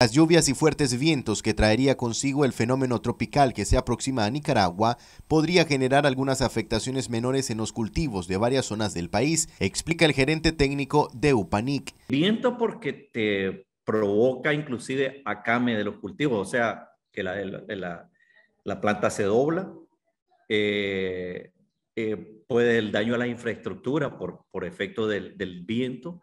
Las lluvias y fuertes vientos que traería consigo el fenómeno tropical que se aproxima a Nicaragua podría generar algunas afectaciones menores en los cultivos de varias zonas del país, explica el gerente técnico de UPANIC. Viento porque te provoca inclusive acame de los cultivos, o sea, que la, planta se dobla, eh, eh, puede el daño a la infraestructura por, efecto del viento,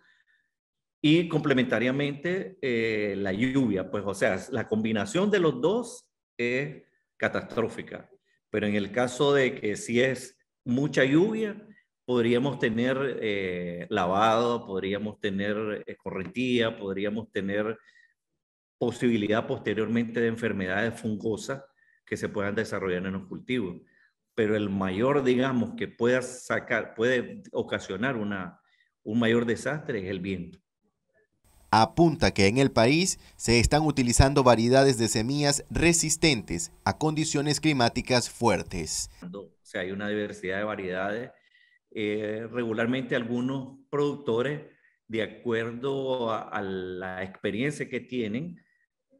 y complementariamente, eh, la lluvia, pues o sea, la combinación de los dos es catastrófica. Pero en el caso de que si es mucha lluvia, podríamos tener eh, lavado, podríamos tener escorrentía, podríamos tener posibilidad posteriormente de enfermedades fungosas que se puedan desarrollar en los cultivos. Pero el mayor, digamos, que pueda sacar, puede ocasionar una, un mayor desastre es el viento apunta que en el país se están utilizando variedades de semillas resistentes a condiciones climáticas fuertes. O hay una diversidad de variedades. Eh, regularmente algunos productores, de acuerdo a, la experiencia que tienen,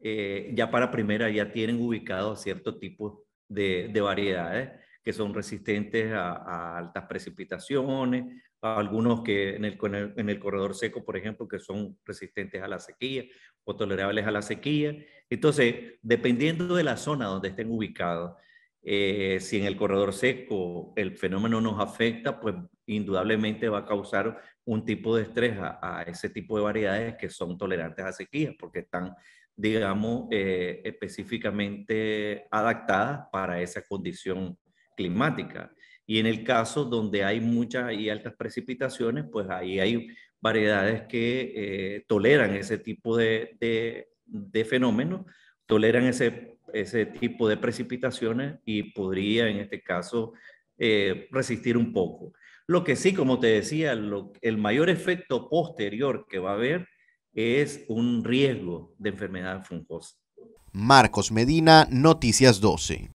eh, ya para primera ya tienen ubicado cierto tipo de, de variedades que son resistentes a, altas precipitaciones, algunos que en el, en el, corredor seco, por ejemplo, que son resistentes a la sequía o tolerables a la sequía. Entonces, dependiendo de la zona donde estén ubicados, eh, si en el corredor seco el fenómeno nos afecta, pues indudablemente va a causar un tipo de estrés a, ese tipo de variedades que son tolerantes a sequía, porque están, digamos, eh, específicamente adaptadas para esa condición climática. Y en el caso donde hay muchas y altas precipitaciones, pues ahí hay variedades que eh, toleran ese tipo de, de, fenómenos, toleran ese, tipo de precipitaciones y podría en este caso eh, resistir un poco. Lo que sí, como te decía, el mayor efecto posterior que va a haber es un riesgo de enfermedad fungosa. Marcos Medina, Noticias 12.